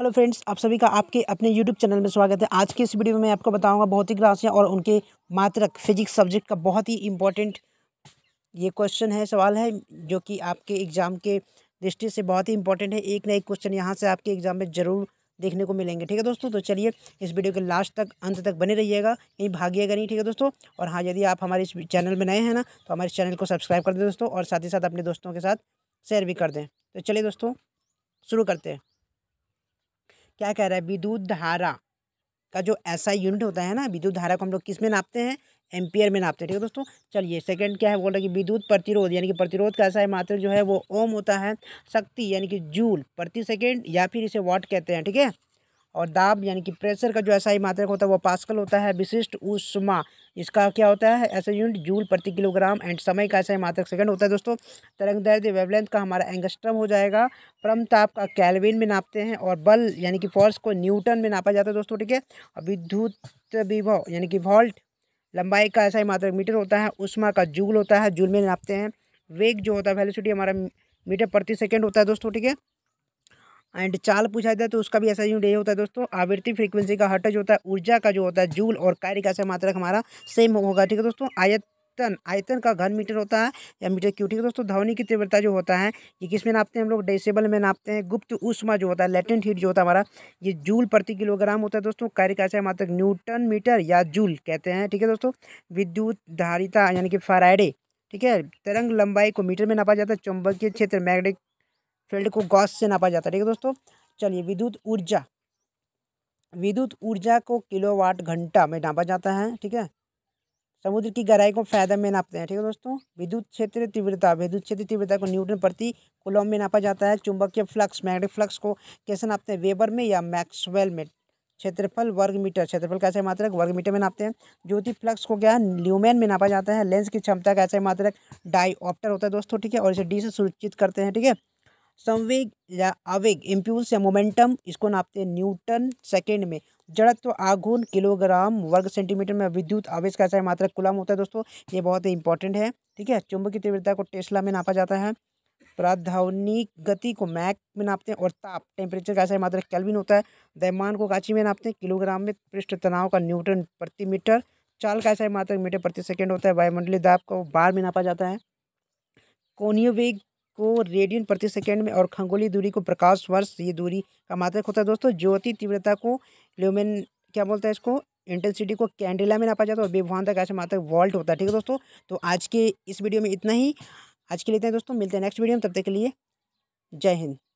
hello friends आप सभी का आपके अपने यूट्यूब चैनल में स्वागत है आज के इस वीडियो में मैं आपको बताऊंगा भौतिक राशियाँ और उनके मात्रक फिजिक्स सब्जेक्ट का बहुत ही इम्पोर्टेंट ये क्वेश्चन है सवाल है जो कि आपके एग्ज़ाम के दृष्टि से बहुत ही इंपॉर्टेंट है एक ना एक क्वेश्चन यहाँ से आपके एग्ज़ाम में ज़रूर देखने को मिलेंगे ठीक है दोस्तों तो चलिए इस वीडियो के लास्ट तक अंत तक बने रहिएगा कहीं भागिएगा नहीं ठीक है दोस्तों और हाँ यदि आप हमारे इस चैनल में नए हैं ना तो हमारे चैनल को सब्सक्राइब कर दें दोस्तों और साथ ही साथ अपने दोस्तों के साथ शेयर भी कर दें तो चलिए दोस्तों शुरू करते हैं क्या कह रहा है विद्युत धारा का जो ऐसा यूनिट होता है ना विद्युत धारा को हम लोग किस में नापते हैं एम्पियर में नापते हैं ठीक है दोस्तों चलिए सेकंड क्या है बोल रहा है कि विद्युत प्रतिरोध यानी कि प्रतिरोध का ऐसा है मात्र जो है वो ओम होता है शक्ति यानी कि जूल प्रति सेकेंड या फिर इसे वाट कहते हैं ठीक है और दाब यानी कि प्रेशर का जो ऐसा ही मात्रक होता है वो पास्कल होता है विशिष्ट उष्मा इसका क्या होता है ऐसा यूनिट जूल प्रति किलोग्राम एंड समय का ऐसा ही मात्रक सेकंड होता है दोस्तों तरंग दर्द वेवलेंथ का हमारा एंगस्ट्रम हो जाएगा परम ताप का कैलविन में नापते हैं और बल यानी कि फोर्स को न्यूटन में नापा जाता है दोस्तों ठीक है और विद्युत विभव यानी कि वॉल्ट लंबाई का ऐसा ही मात्रक मीटर होता है उष्मा का जूल होता है जूल में नापते हैं वेग जो होता है वेलिसिटी हमारा मीटर प्रति सेकेंड होता है दोस्तों ठीक है एंड चाल पूछा जाए तो उसका भी ऐसा यूनिट यही होता है दोस्तों आवृत्ति फ्रीक्वेंसी का जो होता है ऊर्जा का जो होता है जूल और कार्य का मात्रक हमारा सेम होगा ठीक है दोस्तों आयत आयतन आयतन का घन मीटर होता है या मीटर क्यू ठीक है दोस्तों ध्वनि की तीव्रता जो होता है ये किस में नापते हैं हम लोग डेसिबल में नापते हैं गुप्त उष्मा जो होता है लेटेंट हीट जो होता है हमारा ये जूल प्रति किलोग्राम होता है दोस्तों कार्य का मात्र न्यूटन मीटर या जूल कहते हैं ठीक है दोस्तों विद्युत धारिता यानी कि फराइडे ठीक है तरंग लंबाई को मीटर में नापा जाता है चुंबकीय क्षेत्र मैग्नेटिक फील्ड को गॉस से नापा जाता है ठीक है दोस्तों चलिए विद्युत ऊर्जा विद्युत ऊर्जा को किलोवाट घंटा में नापा जाता है ठीक है समुद्र की गहराई को फायदा में नापते हैं ठीक है दोस्तों विद्युत क्षेत्र तीव्रता विद्युत क्षेत्र तीव्रता को न्यूटन प्रति कुलम में नापा जाता है चुंबकीय फ्लक्स मैग्नेटिक फ्लक्स को कैसे नापते हैं वेबर में या मैक्सवेल में क्षेत्रफल वर्ग मीटर क्षेत्रफल कैसे मात्रक वर्ग मीटर में नापते हैं ज्योति फ्लक्स को क्या है ल्यूमेन में नापा जाता है लेंस की क्षमता कैसे मात्रक डाई होता है दोस्तों ठीक है और इसे डी से सुनिश्चित करते हैं ठीक है संवेग या आवेग इम्प्यूल्स या मोमेंटम इसको नापते हैं न्यूटन सेकेंड में जड़त्व आघूर्ण किलोग्राम वर्ग सेंटीमीटर में विद्युत आवेश का ऐसा मात्रा कुलाम होता है दोस्तों ये बहुत ही इंपॉर्टेंट है ठीक है चुंबकीय तीव्रता को टेस्ला में नापा जाता है प्राधावनिक गति को मैक में नापते हैं और ताप टेम्परेचर का ऐसा मात्रा कैलविन होता है दैमान को काची में नापते हैं किलोग्राम में पृष्ठ तनाव का न्यूटन प्रति मीटर चाल का ऐसा मात्रा मीटर प्रति सेकेंड होता है वायुमंडलीय दाब को बार में नापा जाता है कोणीय वेग को रेडियन प्रति सेकेंड में और खंगोली दूरी को प्रकाश वर्ष ये दूरी का मात्रक होता है दोस्तों ज्योति तीव्रता को ल्यूमेन क्या बोलता है इसको इंटेंसिटी को कैंडेला में नापा जाता है और बेभवानता तक ऐसे मात्रक वॉल्ट होता है ठीक है दोस्तों तो आज के इस वीडियो में इतना ही आज के लेते हैं दोस्तों मिलते हैं नेक्स्ट वीडियो में तब तक के लिए जय हिंद